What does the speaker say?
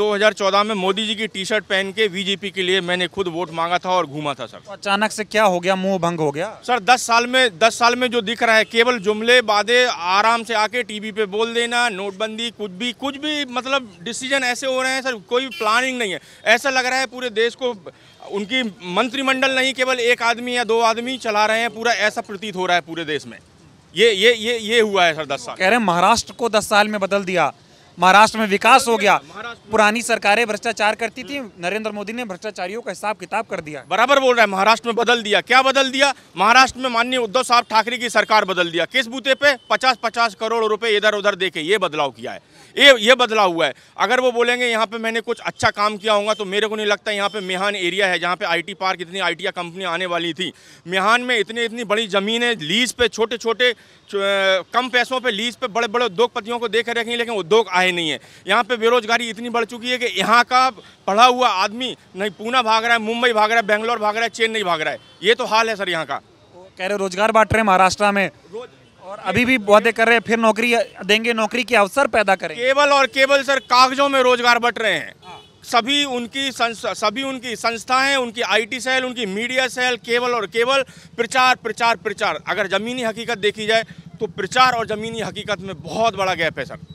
2014 में मोदी जी की T shirt पहन के बीजेपी के लिए मैंने खुद वोट मांगा था और घूमा था सर अचानक से क्या हो गया मुंह भंग हो गया सर 10 साल में 10 साल में जो दिख रहा है केवल जुमले बादे आराम से आके टीवी पे बोल देना नोटबंदी कुछ भी कुछ भी मतलब डिसीजन ऐसे हो रहे हैं सर कोई प्लानिंग नहीं है ऐसा लग रहा है पूरे देश को उनकी मंत्रिमंडल नहीं केवल एक आदमी या दो आदमी चला रहे हैं पूरा ऐसा प्रतीत हो रहा है पूरे देश में ये ये ये ये हुआ है सर दस साल कह रहे हैं महाराष्ट्र को दस साल में बदल दिया महाराष्ट्र में विकास हो गया पुरानी सरकारें भ्रष्टाचार करती थी नरेंद्र मोदी ने भ्रष्टाचारियों का हिसाब किताब कर दिया बराबर बोल रहा है महाराष्ट्र में बदल दिया क्या बदल दिया महाराष्ट्र में माननीय उद्धव साहब ठाकरे की सरकार बदल दिया किस बूते पे पचास पचास करोड़ रुपए इधर उधर दे के ये बदलाव किया है ये ये बदलाव हुआ है अगर वो बोलेंगे यहाँ पे मैंने कुछ अच्छा काम किया होगा तो मेरे को नहीं लगता यहाँ पे मेहान एरिया है जहाँ पे आईटी पार्क इतनी आई कंपनी आने वाली थी मेहान में इतनी इतनी बड़ी है लीज पे छोटे छोटे कम पैसों पर लीज पे बड़े बड़े उद्योगपतियों को देख रखेंगे लेकिन उद्योग आए ही नहीं है यहाँ पे बेरोजगारी इतनी बढ़ चुकी है कि यहाँ का पढ़ा हुआ आदमी नहीं पूना भाग रहा है मुंबई भाग रहा है बेंगलोर भाग रहा है चेन्नई भाग रहा है ये तो हाल है सर यहाँ का कह रहे रोजगार बांट रहे महाराष्ट्र में और अभी भी वादे कर रहे हैं फिर नौकरी देंगे नौकरी के अवसर पैदा करें केवल और केवल सर कागजों में रोजगार बट रहे हैं सभी उनकी सभी उनकी संस्थाएं उनकी आईटी सेल उनकी मीडिया सेल केवल और केवल प्रचार प्रचार प्रचार अगर ज़मीनी हकीकत देखी जाए तो प्रचार और ज़मीनी हकीकत में बहुत बड़ा गैप है सर